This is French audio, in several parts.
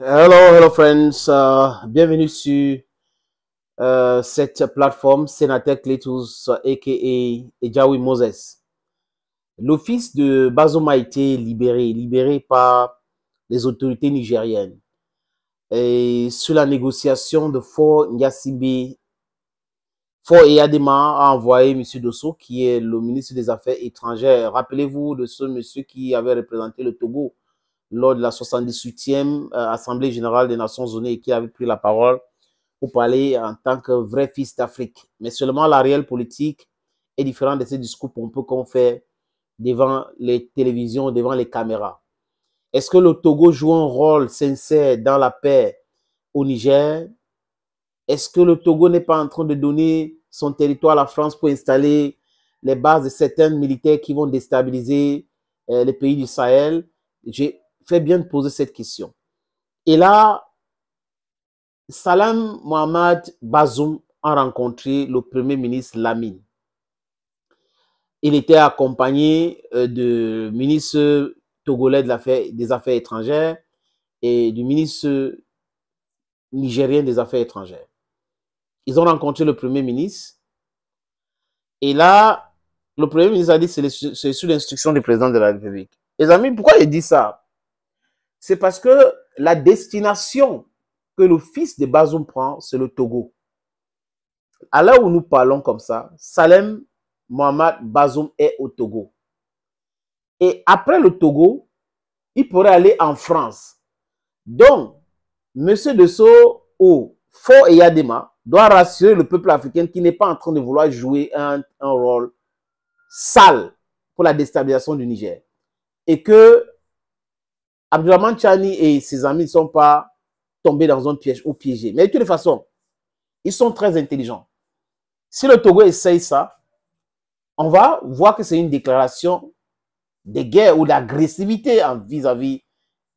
Hello, hello friends. Euh, bienvenue sur euh, cette plateforme Sénateur Cletus, a.k.a. Ejawi Moses. L'office de Bazoum a été libéré, libéré par les autorités nigériennes. Et sous la négociation de Fort Ngasibi, Fort Eyadema a envoyé M. Dosso, qui est le ministre des Affaires étrangères. Rappelez-vous de ce monsieur qui avait représenté le Togo lors de la 78e euh, Assemblée générale des Nations unies qui avait pris la parole pour parler en tant que vrai fils d'Afrique. Mais seulement la réelle politique est différente de ces discours pompeux qu'on fait devant les télévisions, devant les caméras. Est-ce que le Togo joue un rôle sincère dans la paix au Niger Est-ce que le Togo n'est pas en train de donner son territoire à la France pour installer les bases de certains militaires qui vont déstabiliser euh, les pays du Sahel J'ai fait bien de poser cette question. Et là, Salam Mohamed Bazoum a rencontré le premier ministre Lamine. Il était accompagné euh, du ministre togolais des Affaires étrangères et du ministre nigérien des Affaires étrangères. Ils ont rencontré le premier ministre. Et là, le premier ministre a dit c'est sous l'instruction du président de la République. Les amis, pourquoi il dit ça c'est parce que la destination que le fils de Bazoum prend, c'est le Togo. À où nous parlons comme ça, Salem Mohamed Bazoum est au Togo. Et après le Togo, il pourrait aller en France. Donc, M. Dessau ou et Eyadema doit rassurer le peuple africain qui n'est pas en train de vouloir jouer un, un rôle sale pour la déstabilisation du Niger. Et que Abdurrahman Chani et ses amis ne sont pas tombés dans un piège ou piégés. Mais de toute façon, ils sont très intelligents. Si le Togo essaye ça, on va voir que c'est une déclaration de guerre ou d'agressivité vis-à-vis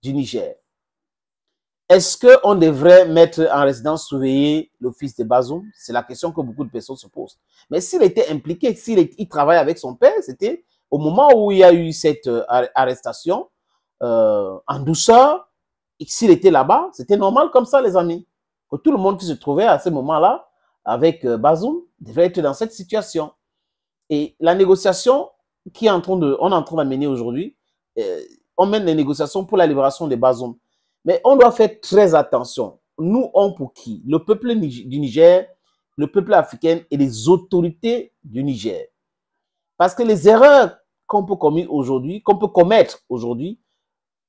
du Niger. Est-ce qu'on devrait mettre en résidence surveillée le fils de Bazoum C'est la question que beaucoup de personnes se posent. Mais s'il était impliqué, s'il travaillait avec son père, c'était au moment où il y a eu cette euh, arrestation, euh, en douceur. Et s'il était là-bas, c'était normal comme ça, les amis. Que tout le monde qui se trouvait à ce moment-là avec euh, Bazoum devait être dans cette situation. Et la négociation qui est en train de, on est en train mener aujourd'hui, euh, on mène les négociations pour la libération de Bazoum. Mais on doit faire très attention. Nous, on pour qui Le peuple du Niger, le peuple africain et les autorités du Niger. Parce que les erreurs qu'on peut qu'on peut commettre aujourd'hui,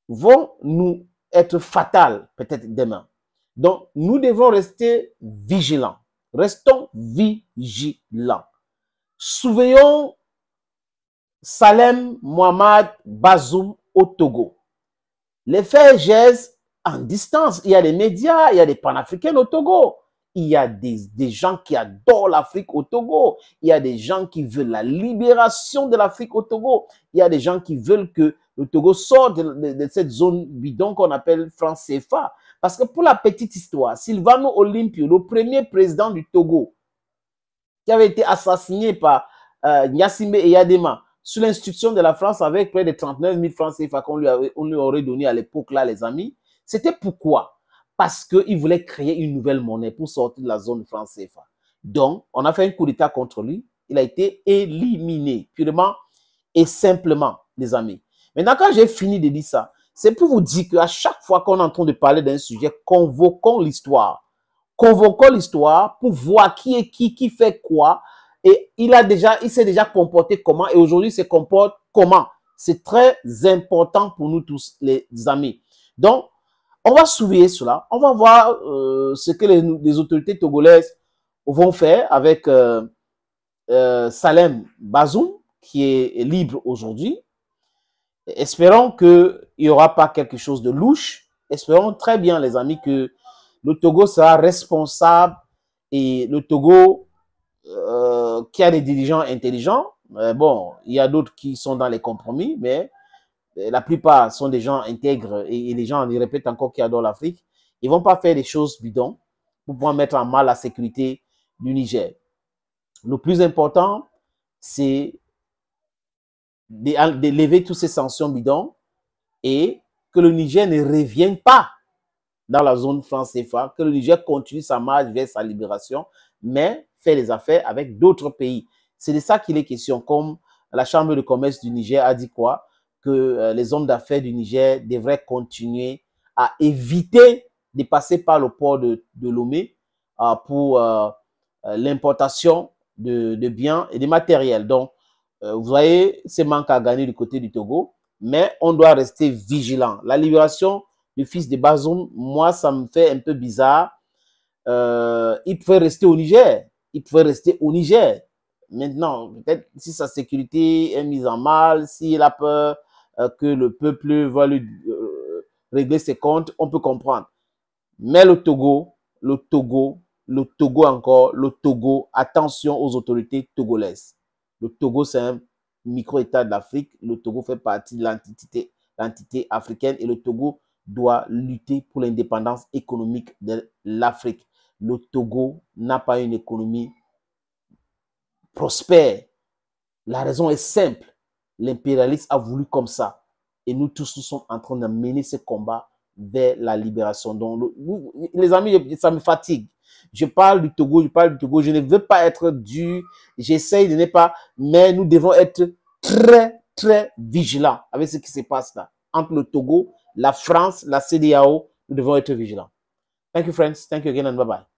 vont nous être fatales peut-être demain. Donc, nous devons rester vigilants. Restons vigilants. Souveillons Salem Mohamed Bazoum au Togo. Les faits gèsent en distance. Il y a les médias, il y a des panafricains au Togo. Il y a des, gens qui adorent l'Afrique au Togo. Il y a des gens qui veulent la libération de l'Afrique au Togo. Il y a des gens qui veulent que le Togo sorte de, cette zone bidon qu'on appelle France CFA. Parce que pour la petite histoire, Silvano Olimpio, le premier président du Togo, qui avait été assassiné par euh, et Eyadema, sous l'instruction de la France avec près de 39 000 francs CFA qu'on lui, lui aurait donné à l'époque, là, les amis, c'était pourquoi parce qu'il voulait créer une nouvelle monnaie pour sortir de la zone franc Donc, on a fait un coup d'État contre lui. Il a été éliminé, purement et simplement, les amis. Maintenant, quand j'ai fini de dire ça, c'est pour vous dire qu'à chaque fois qu'on entend de parler d'un sujet, convoquons l'histoire. Convoquons l'histoire pour voir qui est qui, qui fait quoi. Et il a déjà, il s'est déjà comporté comment et aujourd'hui il se comporte comment. C'est très important pour nous tous, les amis. Donc, on va surveiller cela. On va voir euh, ce que les, autorités togolaises vont faire avec euh, euh, Salem Bazoum, qui est libre aujourd'hui. Espérons qu'il n'y aura pas quelque chose de louche. Espérons très bien, les amis, que le Togo sera responsable et le Togo qui a des dirigeants intelligents. bon, il y a d'autres qui sont dans les compromis, mais euh, la plupart sont des gens intègres et, les gens, y répète encore, qui adorent l'Afrique. Ils vont pas faire des choses bidons pour pouvoir mettre en mal la sécurité du Niger. Le plus important, c'est de lever toutes ces sanctions bidons et que le Niger ne revienne pas dans la zone France CFA, que le Niger continue sa marche vers sa libération, mais fait les affaires avec d'autres pays. C'est de ça qu'il est question, comme la Chambre de commerce du Niger a dit quoi que euh, les hommes d'affaires du Niger devraient continuer à éviter de passer par le port de, Lomé euh, pour euh, l'importation de, biens et de matériel. Donc, vous voyez, c'est manque à gagner du côté du Togo, mais on doit rester vigilant. La libération du fils de Bazoum, moi, ça me fait un peu bizarre. il pouvait rester au Niger. Il pouvait rester au Niger. Maintenant, peut-être si sa sécurité est mise en mal, s'il a peur euh, que le peuple va lui euh, régler ses comptes, on peut comprendre. Mais le Togo, le Togo, le Togo encore, le Togo, attention aux autorités togolaises. Le Togo, c'est un micro-État de l'Afrique. Le Togo fait partie de l'entité, l'entité africaine et le Togo doit lutter pour l'indépendance économique de l'Afrique. Le Togo n'a pas une économie prospère. La raison est simple. L'impérialiste a voulu comme ça. Et nous tous, nous sommes en train de mener ce combat vers la libération. Donc, les amis, ça me fatigue. Je parle du Togo, je parle du Togo. Je ne veux pas être dur. J'essaye de ne pas. Mais nous devons être très, très vigilants avec ce qui se passe là. Entre le Togo, la France, la CDAO, nous devons être vigilants. Thank you, friends. Thank you again and bye-bye.